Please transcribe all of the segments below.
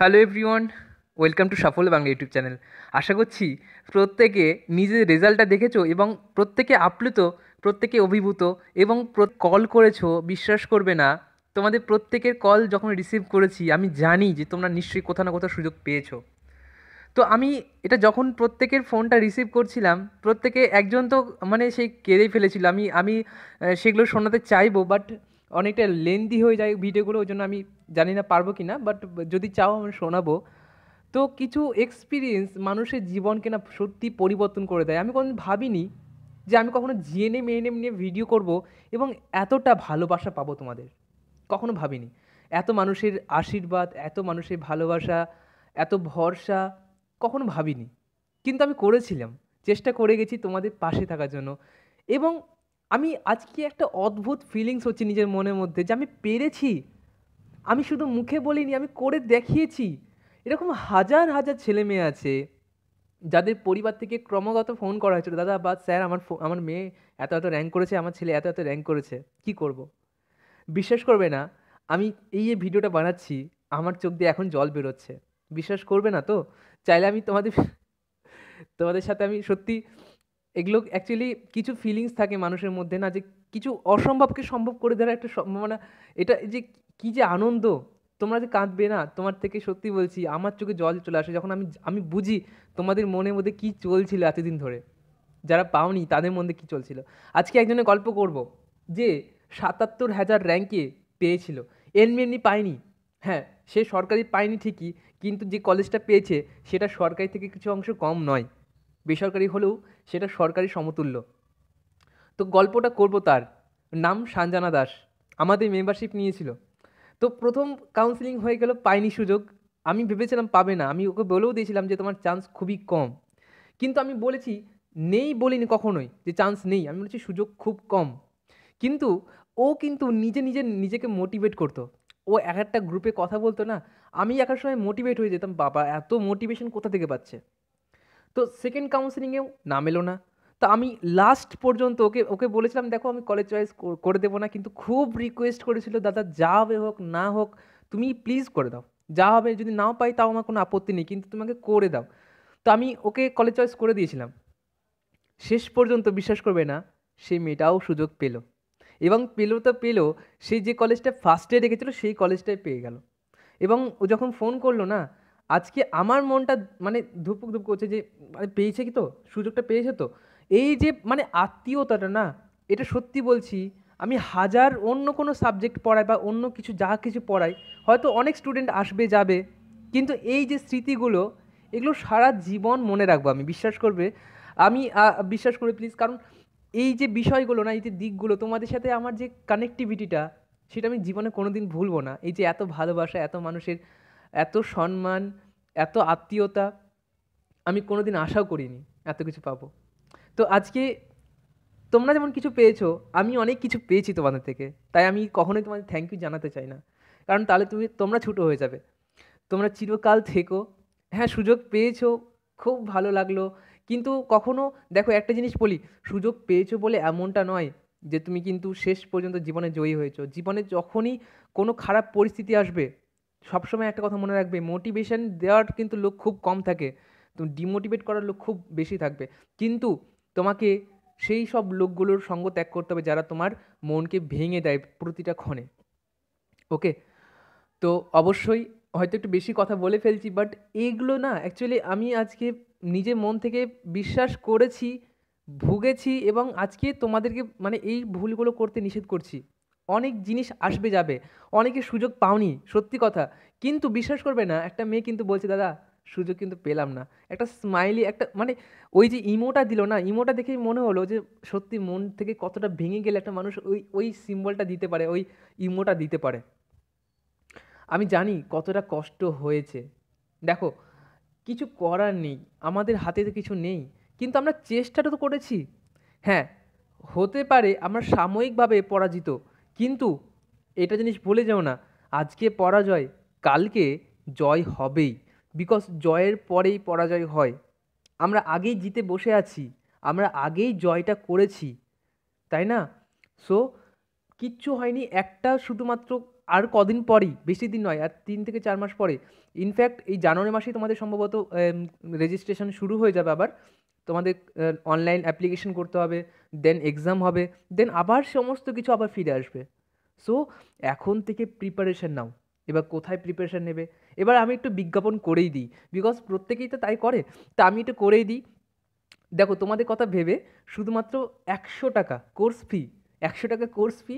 Hello everyone welcome to সাফল্য Bangla YouTube channel আশা করছি প্রত্যেকে নিজের রেজাল্টটা দেখেছো এবং প্রত্যেকে আপ্লুত প্রত্যেকে অভিভূত এবং কল করেছো বিশ্বাস করবে না তোমাদের প্রত্যেকের কল যখন রিসিভ করেছি আমি জানি যে তোমরা নিশ্চয়ই কোথাও না কোথাও সুযোগ পেয়েছো তো আমি এটা যখন প্রত্যেকের ফোনটা রিসিভ করছিলাম প্রত্যেকে একজন তো মানে সেই কেঁদেই ফেলেছিল আমি আমি সেগুলো শোনাতে চাইবো বাট অনেকটা লেন্দি হয়ে যায় ভিডিওগুলো ওই জন্য আমি জানি না পারবো কি না বাট যদি চাও আমি শোনাবো তো কিছু এক্সপিরিয়েন্স মানুষের জীবনকে না সত্যি পরিবর্তন করে দেয় আমি কোনো ভাবিনি যে আমি কখনো জিএনএম এএনএম নিয়ে ভিডিও করব এবং এতটা ভালোবাসা পাবো তোমাদের কখনো ভাবিনি এত মানুষের আশীর্বাদ এত মানুষের ভালোবাসা এত ভরসা কখনো ভাবিনি কিন্তু আমি করেছিলাম চেষ্টা করে গেছি তোমাদের পাশে থাকার জন্য এবং আমি আজকে একটা অদ্ভুত ফিলিংস হচ্ছে নিজের মনের মধ্যে যে আমি পেরেছি আমি শুধু মুখে বলিনি আমি করে দেখিয়েছি এরকম হাজার হাজার ছেলে মেয়ে আছে যাদের পরিবার থেকে ক্রমাগত ফোন করা হয়েছিল দাদা বা স্যার আমার আমার মেয়ে এত এত র্যাঙ্ক করেছে আমার ছেলে এত এত র্যাঙ্ক করেছে কি করব। বিশ্বাস করবে না আমি এই যে ভিডিওটা বানাচ্ছি আমার চোখ দিয়ে এখন জল বেরোচ্ছে বিশ্বাস করবে না তো চাইলে আমি তোমাদের তোমাদের সাথে আমি সত্যি এগুলো অ্যাকচুয়ালি কিছু ফিলিংস থাকে মানুষের মধ্যে না যে কিছু অসম্ভবকে সম্ভব করে দেওয়ার একটা সম্ভাবনা এটা যে কী যে আনন্দ তোমরা যে কাঁদবে না তোমার থেকে সত্যি বলছি আমার চোখে জল চলে আসে যখন আমি আমি বুঝি তোমাদের মনের মধ্যে কী চলছিল এতদিন ধরে যারা পাওনি তাদের মধ্যে কী চলছিল আজকে একজনের গল্প করব যে সাতাত্তর হাজার র্যাঙ্কে পেয়েছিল এমনি এমনি পায়নি হ্যাঁ সে সরকারি পায়নি ঠিকই কিন্তু যে কলেজটা পেয়েছে সেটা সরকারি থেকে কিছু অংশ কম নয় বেসরকারি হলেও সেটা সরকারি সমতুল্য তো গল্পটা করব তার নাম সাঞ্জানা দাস আমাদের মেম্বারশিপ নিয়েছিল তো প্রথম কাউন্সিলিং হয়ে গেল পাইনি সুযোগ আমি ভেবেছিলাম পাবে না আমি ওকে বলেও দিয়েছিলাম যে তোমার চান্স খুবই কম কিন্তু আমি বলেছি নেই বলিনি কখনোই যে চান্স নেই আমি বলেছি সুযোগ খুব কম কিন্তু ও কিন্তু নিজে নিজে নিজেকে মোটিভেট করতো ও এক একটা গ্রুপে কথা বলতো না আমি এক সময় মোটিভেট হয়ে যেতাম বাবা এত মোটিভেশন কোথা থেকে পাচ্ছে তো সেকেন্ড কাউন্সিলিংয়েও নাম এলো না তা আমি লাস্ট পর্যন্ত ওকে ওকে বলেছিলাম দেখো আমি কলেজ চয়েস করে দেবো না কিন্তু খুব রিকোয়েস্ট করেছিল দাদা যা হবে হোক না হোক তুমি প্লিজ করে দাও যা হবে যদি নাও পাই তাও আমার কোনো আপত্তি নেই কিন্তু তোমাকে করে দাও তো আমি ওকে কলেজ চয়েস করে দিয়েছিলাম শেষ পর্যন্ত বিশ্বাস করবে না সে মেয়েটাও সুযোগ পেল এবং পেলো তো পেলো সে যে কলেজটা ফার্স্টে রেখেছিল সেই কলেজটাই পেয়ে গেল এবং ও যখন ফোন করলো না আজকে আমার মনটা মানে ধুপুক ধুপ করছে যে মানে পেয়েছে কি তো সুযোগটা পেয়েছে তো এই যে মানে আত্মীয়তাটা না এটা সত্যি বলছি আমি হাজার অন্য কোনো সাবজেক্ট পড়াই বা অন্য কিছু যা কিছু পড়াই হয়তো অনেক স্টুডেন্ট আসবে যাবে কিন্তু এই যে স্মৃতিগুলো এগুলো সারা জীবন মনে রাখবো আমি বিশ্বাস করবে আমি বিশ্বাস করবে প্লিজ কারণ এই যে বিষয়গুলো না এই যে দিকগুলো তোমাদের সাথে আমার যে কানেকটিভিটিটা সেটা আমি জীবনে কোনো দিন ভুলবো না এই যে এত ভালোবাসা এত মানুষের এত সম্মান এত আত্মীয়তা আমি কোনো দিন আশাও করিনি এত কিছু পাবো তো আজকে তোমরা যেমন কিছু পেয়েছো আমি অনেক কিছু পেয়েছি তোমাদের থেকে তাই আমি কখনোই তোমাদের থ্যাংক ইউ জানাতে চাই না কারণ তাহলে তুমি তোমরা ছোটো হয়ে যাবে তোমরা চিরকাল থেকো হ্যাঁ সুযোগ পেয়েছো খুব ভালো লাগলো কিন্তু কখনো দেখো একটা জিনিস বলি সুযোগ পেয়েছো বলে এমনটা নয় যে তুমি কিন্তু শেষ পর্যন্ত জীবনে জয়ী হয়েছো জীবনে যখনই কোনো খারাপ পরিস্থিতি আসবে সবসময় একটা কথা মনে রাখবে মোটিভেশন দেওয়ার কিন্তু লোক খুব কম থাকে তুমি ডিমোটিভেট করার লোক খুব বেশি থাকবে কিন্তু তোমাকে সেই সব লোকগুলোর সঙ্গ ত্যাগ করতে হবে যারা তোমার মনকে ভেঙে দেয় প্রতিটা ক্ষণে ওকে তো অবশ্যই হয়তো একটু বেশি কথা বলে ফেলছি বাট এগুলো না অ্যাকচুয়ালি আমি আজকে নিজে মন থেকে বিশ্বাস করেছি ভুগেছি এবং আজকে তোমাদেরকে মানে এই ভুলগুলো করতে নিষেধ করছি অনেক জিনিস আসবে যাবে অনেকে সুযোগ পাওনি সত্যি কথা কিন্তু বিশ্বাস করবে না একটা মেয়ে কিন্তু বলছে দাদা সুযোগ কিন্তু পেলাম না একটা স্মাইলি একটা মানে ওই যে ইমোটা দিল না ইমোটা দেখেই মনে হলো যে সত্যি মন থেকে কতটা ভেঙে গেলে একটা মানুষ ওই ওই সিম্বলটা দিতে পারে ওই ইমোটা দিতে পারে আমি জানি কতটা কষ্ট হয়েছে দেখো কিছু করার নেই আমাদের হাতে তো কিছু নেই কিন্তু আমরা চেষ্টাটা তো করেছি হ্যাঁ হতে পারে আমরা সাময়িকভাবে পরাজিত কিন্তু এটা জিনিস ভুলে যাও না আজকে পরাজয় কালকে জয় হবেই বিকজ জয়ের পরেই পরাজয় হয় আমরা আগেই জিতে বসে আছি আমরা আগেই জয়টা করেছি তাই না সো কিচ্ছু হয়নি একটা শুধুমাত্র আর কদিন পরেই বেশি দিন নয় আর তিন থেকে চার মাস পরে ইনফ্যাক্ট এই জানুয়ারি মাসেই তোমাদের সম্ভবত রেজিস্ট্রেশন শুরু হয়ে যাবে আবার তোমাদের অনলাইন অ্যাপ্লিকেশন করতে হবে দেন এক্সাম হবে দেন আবার সমস্ত কিছু আবার ফিরে আসবে সো এখন থেকে প্রিপারেশান নাও এবার কোথায় প্রিপারেশান নেবে এবার আমি একটু বিজ্ঞাপন করেই দিই বিকজ প্রত্যেকেই তো তাই করে তা আমি একটু করেই দিই দেখো তোমাদের কথা ভেবে শুধুমাত্র একশো টাকা কোর্স ফি একশো টাকা কোর্স ফি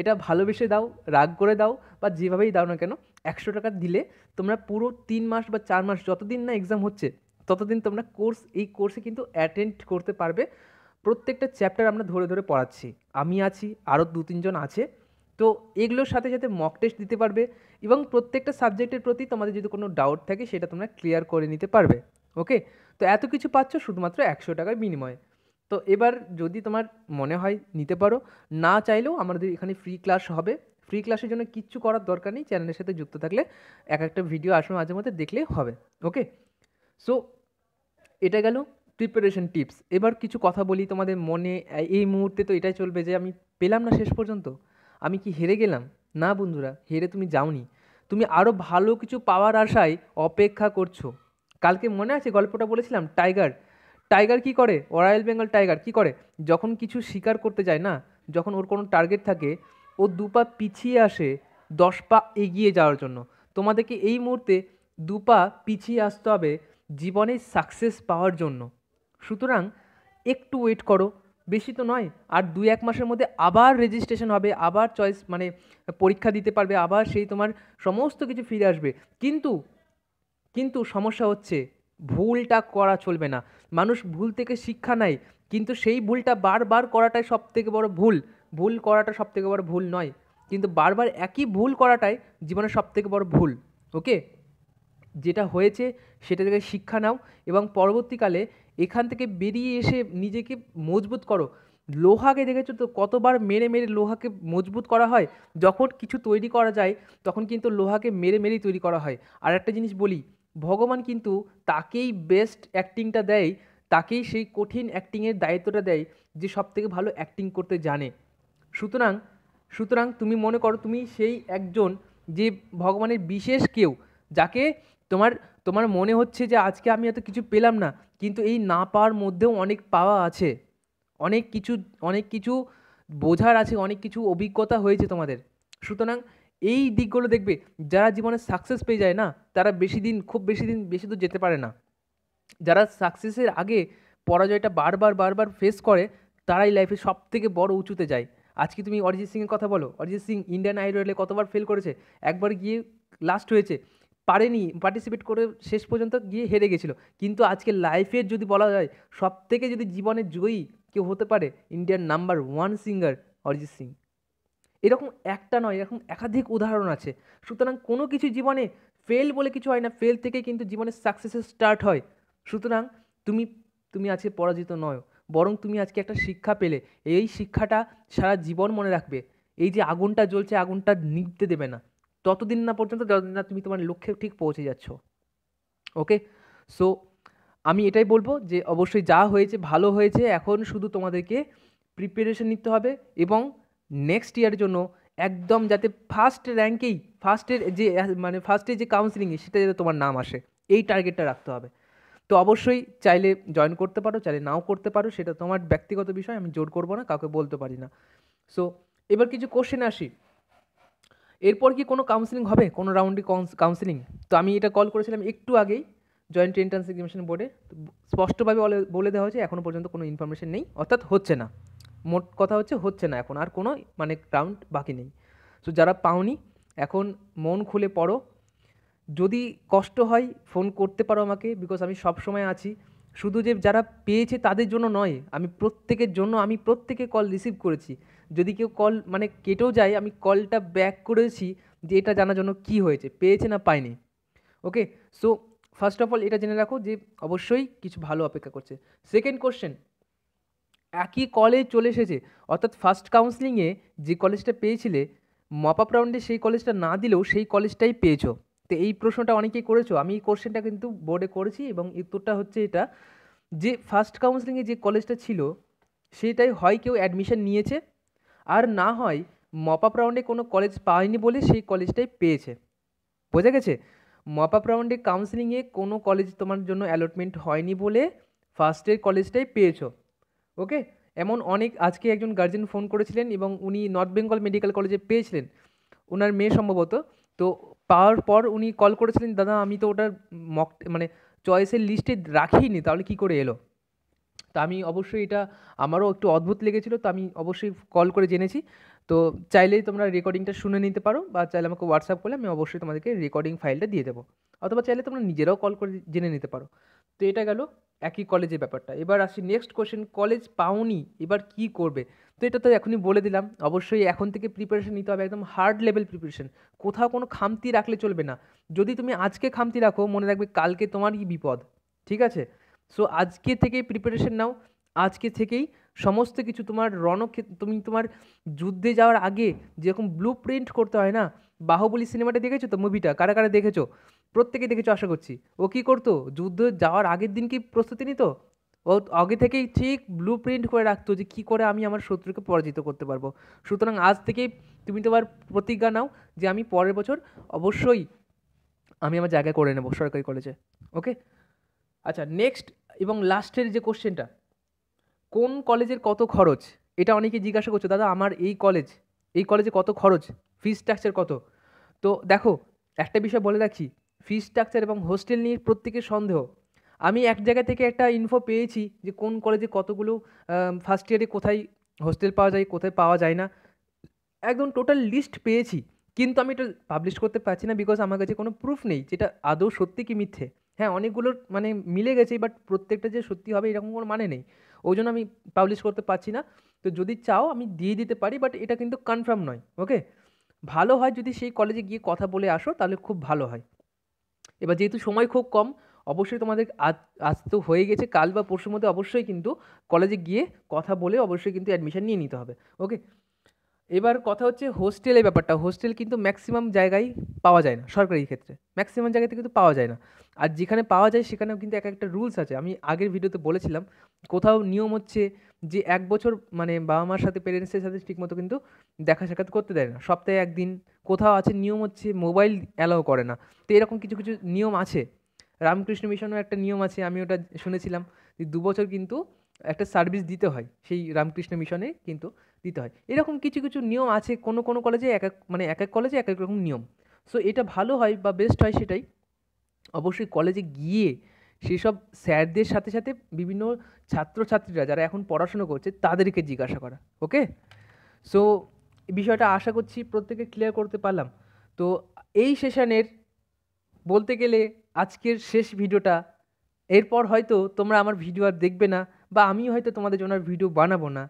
এটা ভালোবেসে দাও রাগ করে দাও বা যেভাবেই দাও না কেন একশো টাকা দিলে তোমরা পুরো তিন মাস বা চার মাস যতদিন না এক্সাম হচ্ছে ততদিন তোমরা কোর্স এই কোর্সে কিন্তু অ্যাটেন্ড করতে পারবে প্রত্যেকটা চ্যাপ্টার আমরা ধরে ধরে পড়াচ্ছি আমি আছি আরও দু তিনজন আছে তো এগুলোর সাথে সাথে মক টেস্ট দিতে পারবে এবং প্রত্যেকটা সাবজেক্টের প্রতি তোমাদের যদি কোনো ডাউট থাকে সেটা তোমরা ক্লিয়ার করে নিতে পারবে ওকে তো এত কিছু পাচ্ছ শুধুমাত্র একশো টাকার বিনিময়ে তো এবার যদি তোমার মনে হয় নিতে পারো না চাইলেও আমাদের এখানে ফ্রি ক্লাস হবে ফ্রি ক্লাসের জন্য কিচ্ছু করার দরকার নেই চ্যানেলের সাথে যুক্ত থাকলে এক একটা ভিডিও আসবে মাঝে মধ্যে দেখলেই হবে ওকে সো এটা গেল প্রিপারেশন টিপস এবার কিছু কথা বলি তোমাদের মনে এই মুহূর্তে তো এটাই চলবে যে আমি পেলাম না শেষ পর্যন্ত আমি কি হেরে গেলাম না বন্ধুরা হেরে তুমি যাওনি তুমি আরও ভালো কিছু পাওয়ার আশায় অপেক্ষা করছো কালকে মনে আছে গল্পটা বলেছিলাম টাইগার টাইগার কি করে রয়্যাল বেঙ্গল টাইগার কি করে যখন কিছু শিকার করতে যায় না যখন ওর কোনো টার্গেট থাকে ও দু পা পিছিয়ে আসে দশ পা এগিয়ে যাওয়ার জন্য তোমাদেরকে এই মুহূর্তে দু পা পিছিয়ে আসতে হবে জীবনে সাকসেস পাওয়ার জন্য সুতরাং একটু ওয়েট করো বেশি তো নয় আর দুই এক মাসের মধ্যে আবার রেজিস্ট্রেশন হবে আবার চয়েস মানে পরীক্ষা দিতে পারবে আবার সেই তোমার সমস্ত কিছু ফিরে আসবে কিন্তু কিন্তু সমস্যা হচ্ছে ভুলটা করা চলবে না মানুষ ভুল থেকে শিক্ষা নেয় কিন্তু সেই ভুলটা বারবার করাটাই সব থেকে বড় ভুল ভুল করাটা সব থেকে বড় ভুল নয় কিন্তু বারবার একই ভুল করাটাই জীবনের সব থেকে বড় ভুল ওকে যেটা হয়েছে সেটা থেকে শিক্ষা নাও এবং পরবর্তীকালে এখান থেকে বেরিয়ে এসে নিজেকে মজবুত করো লোহাকে দেখেছো তো কতবার মেরে মেরে লোহাকে মজবুত করা হয় যখন কিছু তৈরি করা যায় তখন কিন্তু লোহাকে মেরে মেরেই তৈরি করা হয় আর একটা জিনিস বলি ভগবান কিন্তু তাকেই বেস্ট অ্যাক্টিংটা দেয় তাকেই সেই কঠিন অ্যাক্টিংয়ের দায়িত্বটা দেয় যে সব থেকে ভালো অ্যাক্টিং করতে জানে সুতরাং সুতরাং তুমি মনে করো তুমি সেই একজন যে ভগবানের বিশেষ কেউ যাকে তোমার তোমার মনে হচ্ছে যে আজকে আমি এত কিছু পেলাম না কিন্তু এই না পাওয়ার মধ্যেও অনেক পাওয়া আছে অনেক কিছু অনেক কিছু বোঝার আছে অনেক কিছু অভিজ্ঞতা হয়েছে তোমাদের সুতরাং এই দিকগুলো দেখবে যারা জীবনে সাকসেস পেয়ে যায় না তারা বেশি দিন খুব বেশি দিন বেশি দূর যেতে পারে না যারা সাকসেসের আগে পরাজয়টা বারবার বারবার ফেস করে তারাই লাইফে সব থেকে বড় উঁচুতে যায় আজকে তুমি অরিজিৎ সিংয়ের কথা বলো অরিজিৎ সিং ইন্ডিয়ান আইডলে কতবার ফেল করেছে একবার গিয়ে লাস্ট হয়েছে পারেনি পার্টিসিপেট করে শেষ পর্যন্ত গিয়ে হেরে গেছিলো কিন্তু আজকে লাইফের যদি বলা যায় সব থেকে যদি জীবনের জয়ী কেউ হতে পারে ইন্ডিয়ার number one singer Arijit Singh এরকম একটা নয় এরকম একাধিক উদাহরণ আছে সুতরাং কোনো কিছু জীবনে ফেল বলে কিছু হয় না ফেল থেকে কিন্তু জীবনের সাকসেসের স্টার্ট হয় সুতরাং তুমি তুমি আজকে পরাজিত নয় বরং তুমি আজকে একটা শিক্ষা পেলে এই শিক্ষাটা সারা জীবন মনে রাখবে এই যে আগুনটা জ্বলছে আগুনটা নিভতে দেবে না ততদিন না পর্যন্ত যতদিন না তুমি তোমার লক্ষ্যে ঠিক পৌঁছে যাচ্ছ ওকে সো আমি এটাই বলবো যে অবশ্যই যা হয়েছে ভালো হয়েছে এখন শুধু তোমাদেরকে প্রিপারেশন নিতে হবে এবং নেক্সট ইয়ারের জন্য একদম যাতে ফার্স্ট র্যাঙ্কেই ফার্স্টের যে মানে ফার্স্টে যে কাউন্সিলিংয়ে সেটা যাতে তোমার নাম আসে এই টার্গেটটা রাখতে হবে তো অবশ্যই চাইলে জয়েন করতে পারো চাইলে নাও করতে পারো সেটা তোমার ব্যক্তিগত বিষয় আমি জোর করবো না কাউকে বলতে পারি না সো এবার কিছু কোশ্চেন আসি এরপর কি কোনো কাউন্সিলিং হবে কোনো রাউন্ডে কাউন্সিলিং তো আমি এটা কল করেছিলাম একটু আগেই জয়েন্ট এন্ট্রান্স এক্সামিনেশন বোর্ডে স্পষ্টভাবে বলে দেওয়া হয়েছে এখনও পর্যন্ত কোনো ইনফরমেশন নেই অর্থাৎ হচ্ছে না মোট কথা হচ্ছে হচ্ছে না এখন আর কোনো মানে রাউন্ড বাকি নেই সো যারা পাওনি এখন মন খুলে পড়ো যদি কষ্ট হয় ফোন করতে পারো আমাকে বিকজ আমি সব সময় আছি শুধু যে যারা পেয়েছে তাদের জন্য নয় আমি প্রত্যেকের জন্য আমি প্রত্যেকে কল রিসিভ করেছি যদি কেউ কল মানে কেটেও যায় আমি কলটা ব্যাক করেছি যে এটা জানার জন্য কি হয়েছে পেয়েছে না পায়নি okay so first of all এটা জেনে রাখো যে অবশ্যই কিছু ভালো অপেক্ষা করছে সেকেন্ড কোশ্চেন একই কলে চলে এসেছে অর্থাৎ ফার্স্ট কাউন্সিলিংয়ে যে কলেজটা পেয়েছিলে মপ আপ রাউন্ডে সেই কলেজটা না দিলেও সেই কলেজটাই পেয়েছো তো এই প্রশ্নটা অনেকেই করেছো আমি এই কোশ্চেনটা কিন্তু বোর্ডে করেছি এবং উত্তরটা হচ্ছে এটা যে ফার্স্ট কাউন্সিলিংয়ে যে কলেজটা ছিল সেটাই হয় কেউ অ্যাডমিশন নিয়েছে আর না হয় মপ আপ রাউন্ডে কোনো কলেজ পায়নি বলে সেই কলেজটাই পেয়েছে বোঝা গেছে মপ আপ রাউন্ডে কাউন্সিলিংয়ে কোনো কলেজ তোমার জন্য অ্যালটমেন্ট হয়নি বলে ফার্স্টের কলেজটাই পেয়েছো ওকে এমন অনেক আজকে একজন গার্জেন ফোন করেছিলেন এবং উনি নর্থ বেঙ্গল মেডিকেল কলেজে পেয়েছিলেন ওনার মেয়ে সম্ভবত তো পাওয়ার পর উনি কল করেছিলেন দাদা আমি তো ওটার মক মানে চয়েসের লিস্টে রাখিনি তাহলে কী করে এলো তো আমি অবশ্যই এটা আমারও একটু অদ্ভুত লেগেছিলো তো আমি অবশ্যই কল করে জেনেছি তো চাইলেই তোমরা রেকর্ডিংটা শুনে নিতে পারো বা চাইলে আমাকে হোয়াটসঅ্যাপ করলে আমি অবশ্যই তোমাদেরকে রেকর্ডিং ফাইলটা দিয়ে দেবো অথবা চাইলে তোমরা নিজেরাও কল করে জেনে নিতে পারো তো এটা গেল একই কলেজের ব্যাপারটা এবার আসি নেক্সট কোশ্চেন কলেজ পাওনি এবার কি করবে তো এটা তো এখনই বলে দিলাম অবশ্যই এখন থেকে প্রিপারেশান নিতে হবে একদম হার্ড লেভেল প্রিপারেশান কোথাও কোনো খামতি রাখলে চলবে না যদি তুমি আজকে খামতি রাখো মনে রাখবে কালকে তোমারই বিপদ ঠিক আছে সো আজকে থেকেই প্রিপারেশান নাও আজকে থেকেই সমস্ত কিছু তোমার রণক্ষে তুমি তোমার যুদ্ধে যাওয়ার আগে যেরকম ব্লু প্রিন্ট করতে হয় না বাহুবলী সিনেমাটা দেখেছো তো মুভিটা কারা কারা দেখেছো প্রত্যেকে দেখেছো আশা করছি ও কী করতো যুদ্ধ যাওয়ার আগের দিন কি প্রস্তুতি নিত ও আগে থেকেই ঠিক ব্লু প্রিন্ট করে রাখতো যে কী করে আমি আমার শত্রুকে পরাজিত করতে পারবো সুতরাং আজ থেকেই তুমি তোমার প্রতিজ্ঞা নাও যে আমি পরের বছর অবশ্যই আমি আমার জায়গা করে নেবো সরকারি কলেজে ওকে আচ্ছা নেক্সট এবং লাস্টের যে কোশ্চেনটা কোন কলেজের কত খরচ এটা অনেকে জিজ্ঞাসা করছে দাদা আমার এই কলেজ এই কলেজে কত খরচ ফি স্ট্রাকচার কত তো দেখো একটা বিষয় বলে রাখি ফি স্ট্রাকচার এবং হোস্টেল নিয়ে প্রত্যেকের সন্দেহ আমি এক জায়গা থেকে একটা ইনফো পেয়েছি যে কোন কলেজে কতগুলো ফার্স্ট ইয়ারে কোথায় হোস্টেল পাওয়া যায় কোথায় পাওয়া যায় না একদম টোটাল লিস্ট পেয়েছি কিন্তু আমি এটা পাবলিশ করতে পারছি না বিকজ আমার কাছে কোনো প্রুফ নেই যেটা আদৌ সত্যি কি মিথ্যে হ্যাঁ অনেকগুলোর মানে মিলে গেছে বাট প্রত্যেকটা যে সত্যি হবে এরকম কোনো মানে নেই ওই জন্য আমি পাবলিশ করতে পারছি না তো যদি চাও আমি দিয়ে দিতে পারি বাট এটা কিন্তু কনফার্ম নয় ওকে ভালো হয় যদি সেই কলেজে গিয়ে কথা বলে আসো তাহলে খুব ভালো হয় এবার যেহেতু সময় খুব কম অবশ্যই তোমাদের আজ আজ তো হয়ে গেছে কাল বা পরশুর মধ্যে অবশ্যই কিন্তু কলেজে গিয়ে কথা বলে অবশ্যই কিন্তু অ্যাডমিশান নিয়ে নিতে হবে ওকে এবার কথা হচ্ছে হোস্টেলের ব্যাপারটা হোস্টেল কিন্তু ম্যাক্সিমাম জায়গায় পাওয়া যায় না সরকারি ক্ষেত্রে ম্যাক্সিমাম জায়গাতে কিন্তু পাওয়া যায় না আর যেখানে পাওয়া যায় সেখানেও কিন্তু এক একটা রুলস আছে আমি আগের ভিডিওতে বলেছিলাম কোথাও নিয়ম হচ্ছে যে এক বছর মানে বাবা মার সাথে পেরেন্টসের সাথে ঠিকমতো কিন্তু দেখা সাক্ষাৎ করতে দেয় না সপ্তাহে একদিন কোথাও আছে নিয়ম হচ্ছে মোবাইল অ্যালাউ করে না তো এরকম কিছু কিছু নিয়ম আছে রামকৃষ্ণ মিশনও একটা নিয়ম আছে আমি ওটা শুনেছিলাম যে দু বছর কিন্তু একটা সার্ভিস দিতে হয় সেই রামকৃষ্ণ মিশনে কিন্তু দিতে হয় এরকম কিছু কিছু নিয়ম আছে কোনো কোনো কলেজে এক এক মানে এক এক কলেজে এক এক রকম নিয়ম সো এটা ভালো হয় বা বেস্ট হয় সেটাই অবশ্যই কলেজে গিয়ে সেসব স্যারদের সাথে সাথে বিভিন্ন ছাত্রছাত্রীরা যারা এখন পড়াশুনো করছে তাদেরকে জিজ্ঞাসা করা ওকে সো বিষয়টা আশা করছি প্রত্যেকে ক্লিয়ার করতে পারলাম তো এই সেশনের বলতে গেলে আজকের শেষ ভিডিওটা এরপর হয়তো তোমরা আমার ভিডিও আর দেখবে না বা আমি হয়তো তোমাদের জন্য আর ভিডিও বানাবো না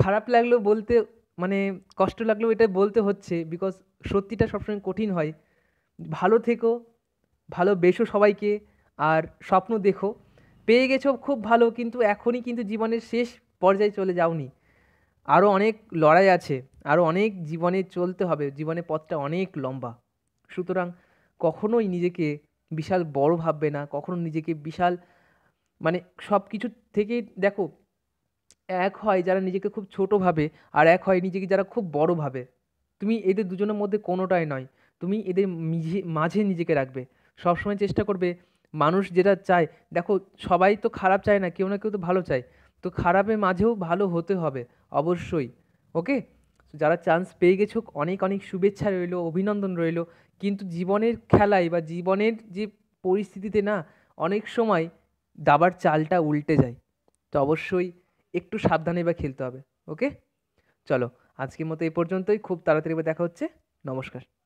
খারাপ লাগলো বলতে মানে কষ্ট লাগলেও এটা বলতে হচ্ছে বিকজ সত্যিটা সবসময় কঠিন হয় ভালো থেকো ভালো বেশো সবাইকে আর স্বপ্ন দেখো পেয়ে গেছো খুব ভালো কিন্তু এখনই কিন্তু জীবনের শেষ পর্যায়ে চলে যাওনি আরও অনেক লড়াই আছে আরও অনেক জীবনে চলতে হবে জীবনে পথটা অনেক লম্বা সুতরাং কখনোই নিজেকে বিশাল বড় ভাববে না কখনো নিজেকে বিশাল মানে সব কিছু থেকে দেখো এক হয় যারা নিজেকে খুব ছোট ভাবে আর এক হয় নিজেকে যারা খুব বড় ভাবে তুমি এদের দুজনের মধ্যে কোনোটাই নয় তুমি এদের মিঝে মাঝে নিজেকে রাখবে সবসময় চেষ্টা করবে মানুষ যেটা চায় দেখো সবাই তো খারাপ চায় না কেউ না কেউ তো ভালো চায় তো খারাপের মাঝেও ভালো হতে হবে অবশ্যই ওকে যারা চান্স পেয়ে গেছো অনেক অনেক শুভেচ্ছা রইলো অভিনন্দন রইলো কিন্তু জীবনের খেলায় বা জীবনের যে পরিস্থিতিতে না অনেক সময় দাবার চালটা উল্টে যায় তো অবশ্যই একটু সাবধানে বা খেলতে হবে ওকে চলো আজকের মতো এই পর্যন্তই খুব তাড়াতাড়ি দেখা হচ্ছে নমস্কার